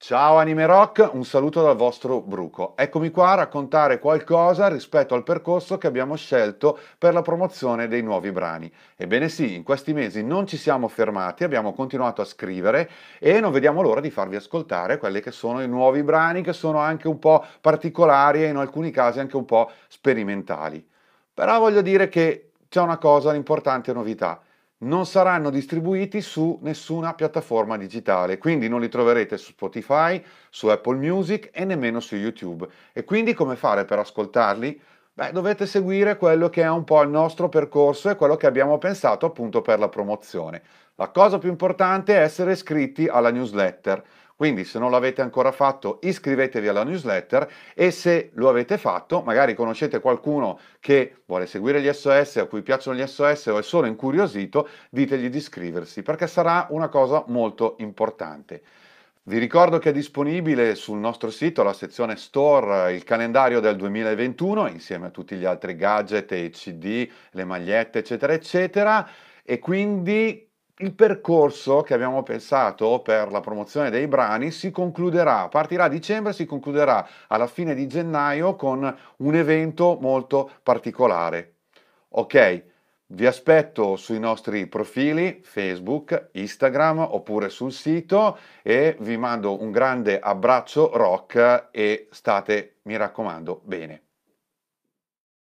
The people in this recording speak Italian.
Ciao Anime Rock, un saluto dal vostro Bruco. Eccomi qua a raccontare qualcosa rispetto al percorso che abbiamo scelto per la promozione dei nuovi brani. Ebbene sì, in questi mesi non ci siamo fermati, abbiamo continuato a scrivere e non vediamo l'ora di farvi ascoltare quelli che sono i nuovi brani che sono anche un po' particolari e in alcuni casi anche un po' sperimentali. Però voglio dire che c'è una cosa, l'importante novità non saranno distribuiti su nessuna piattaforma digitale, quindi non li troverete su Spotify, su Apple Music e nemmeno su YouTube. E quindi come fare per ascoltarli? Beh, dovete seguire quello che è un po' il nostro percorso e quello che abbiamo pensato appunto per la promozione. La cosa più importante è essere iscritti alla newsletter. Quindi se non l'avete ancora fatto iscrivetevi alla newsletter e se lo avete fatto, magari conoscete qualcuno che vuole seguire gli SOS, a cui piacciono gli SOS o è solo incuriosito, ditegli di iscriversi perché sarà una cosa molto importante. Vi ricordo che è disponibile sul nostro sito, la sezione store, il calendario del 2021 insieme a tutti gli altri gadget, i CD, le magliette, eccetera, eccetera. E quindi il percorso che abbiamo pensato per la promozione dei brani si concluderà, partirà a dicembre, si concluderà alla fine di gennaio con un evento molto particolare. Ok, vi aspetto sui nostri profili Facebook, Instagram oppure sul sito e vi mando un grande abbraccio rock e state, mi raccomando, bene.